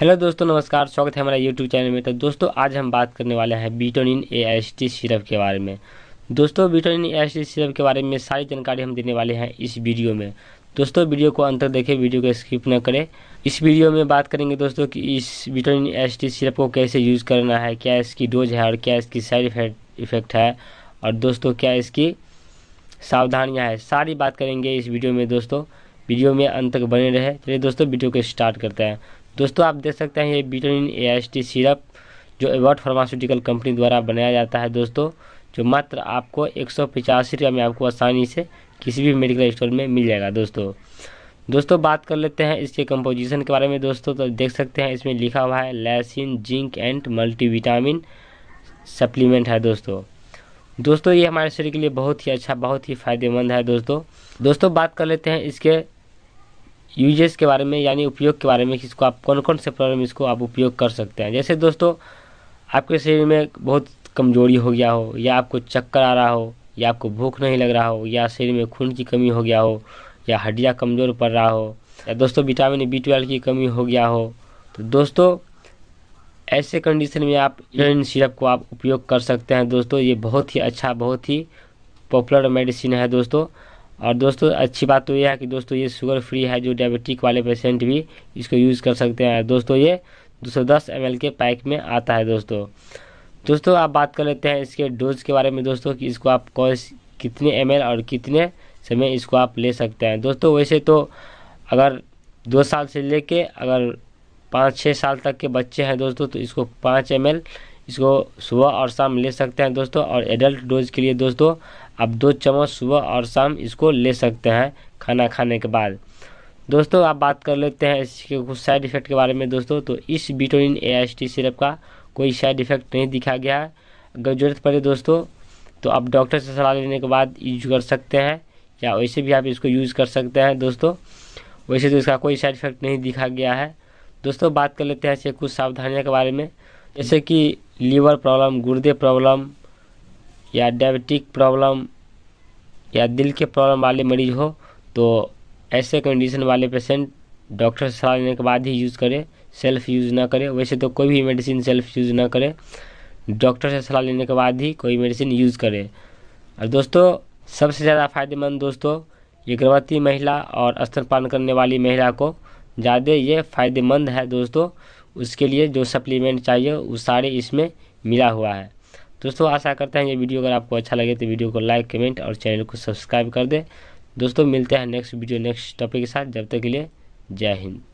hello दोस्तों नमस्कार स्वागत है हमारा यूट्यूब चैनल में तो दोस्तों आज हम बात करने वाले हैं Betonin A S T syrup के बारे में दोस्तों Betonin A S T syrup के बारे में सारी जानकारी हम देने वाले हैं इस वीडियो में दोस्तों वीडियो को अंत तक देखें वीडियो को स्किप न करें इस वीडियो में बात करेंगे दोस्तों कि इस Betonin A S T syrup को कैसे यूज़ करना है क्या इसकी डोज है और क्या इसकी साइड इफेक्ट है और दोस्तों क्या इसकी सावधानियाँ है सारी बात करेंगे इस वीडियो में दोस्तों वीडियो में अंत तक बने रहे चलिए दोस्तों वीडियो को स्टार्ट करते हैं दोस्तों आप देख सकते हैं ये vitamin A S T syrup जो एवर्ट फार्मास्यूटिकल कंपनी द्वारा बनाया जाता है दोस्तों जो मात्र आपको एक सौ रुपये में आपको आसानी से किसी भी मेडिकल स्टोर में मिल जाएगा दोस्तों दोस्तों बात कर लेते हैं इसके कंपोजिशन के बारे में दोस्तों तो देख सकते हैं इसमें लिखा हुआ है lysine zinc and multivitamin supplement है दोस्तों दोस्तों ये हमारे शरीर के लिए बहुत ही अच्छा बहुत ही फ़ायदेमंद है दोस्तों दोस्तों बात कर लेते हैं इसके यूजेस के बारे में यानी उपयोग के बारे में कि इसको आप कौन कौन से प्रॉब्लम इसको आप उपयोग कर सकते हैं जैसे दोस्तों आपके शरीर में बहुत कमजोरी हो गया हो या आपको चक्कर आ रहा हो या आपको भूख नहीं लग रहा हो या शरीर में खून की कमी हो गया हो या हड्डियाँ कमज़ोर पड़ रहा हो या दोस्तों विटामिन बी ट्वेल्व की कमी हो गया हो तो दोस्तों ऐसे कंडीशन में आप इन सिरप को आप उपयोग कर सकते हैं दोस्तों ये बहुत ही अच्छा बहुत ही पॉपुलर मेडिसिन है दोस्तों और दोस्तों अच्छी बात तो यह है कि दोस्तों ये शुगर फ्री है जो डायबिटिक वाले पेशेंट भी इसको यूज़ कर सकते हैं दोस्तों ये 210 एल के पैक में आता है दोस्तों दोस्तों आप बात कर लेते हैं इसके डोज के बारे में दोस्तों कि इसको आप कौन कितने एम और कितने समय इसको आप ले सकते हैं दोस्तों वैसे तो अगर दो साल से लेके अगर पाँच छः साल तक के बच्चे हैं दोस्तों तो इसको पाँच एम इसको सुबह और शाम ले सकते हैं दोस्तों और एडल्ट डोज के लिए दोस्तों आप दो चम्मच सुबह और शाम इसको ले सकते हैं खाना खाने के बाद दोस्तों आप बात कर लेते हैं इसके कुछ साइड इफेक्ट के बारे में दोस्तों तो इस Betonin A S T syrup का कोई साइड इफेक्ट नहीं दिखा गया है अगर जरूरत पड़े दोस्तों तो आप डॉक्टर से सलाह लेने के बाद यूज कर सकते हैं या वैसे भी आप इसको यूज़ कर सकते हैं दोस्तों वैसे तो इसका कोई साइड इफेक्ट नहीं दिखा गया है दोस्तों बात कर लेते हैं ऐसे कुछ सावधानियाँ के बारे में जैसे कि लीवर प्रॉब्लम गुर्दे प्रॉब्लम या डायबिटिक प्रॉब्लम या दिल के प्रॉब्लम वाले मरीज हो तो ऐसे कंडीशन वाले पेशेंट डॉक्टर से सलाह लेने के बाद ही यूज़ करें सेल्फ यूज़ ना करें वैसे तो कोई भी मेडिसिन सेल्फ यूज़ ना करें डॉक्टर से सलाह लेने के बाद ही कोई मेडिसिन यूज़ करें और दोस्तों सबसे ज़्यादा फ़ायदेमंद दोस्तों ये गर्भवती महिला और स्तनपान करने वाली महिला को ज़्यादा ये फ़ायदेमंद है दोस्तों उसके लिए जो सप्लीमेंट चाहिए वो सारे इसमें मिला हुआ है दोस्तों आशा करते हैं ये वीडियो अगर आपको अच्छा लगे तो वीडियो को लाइक कमेंट और चैनल को सब्सक्राइब कर दें दोस्तों मिलते हैं नेक्स्ट वीडियो नेक्स्ट टॉपिक के साथ जब तक के लिए जय हिंद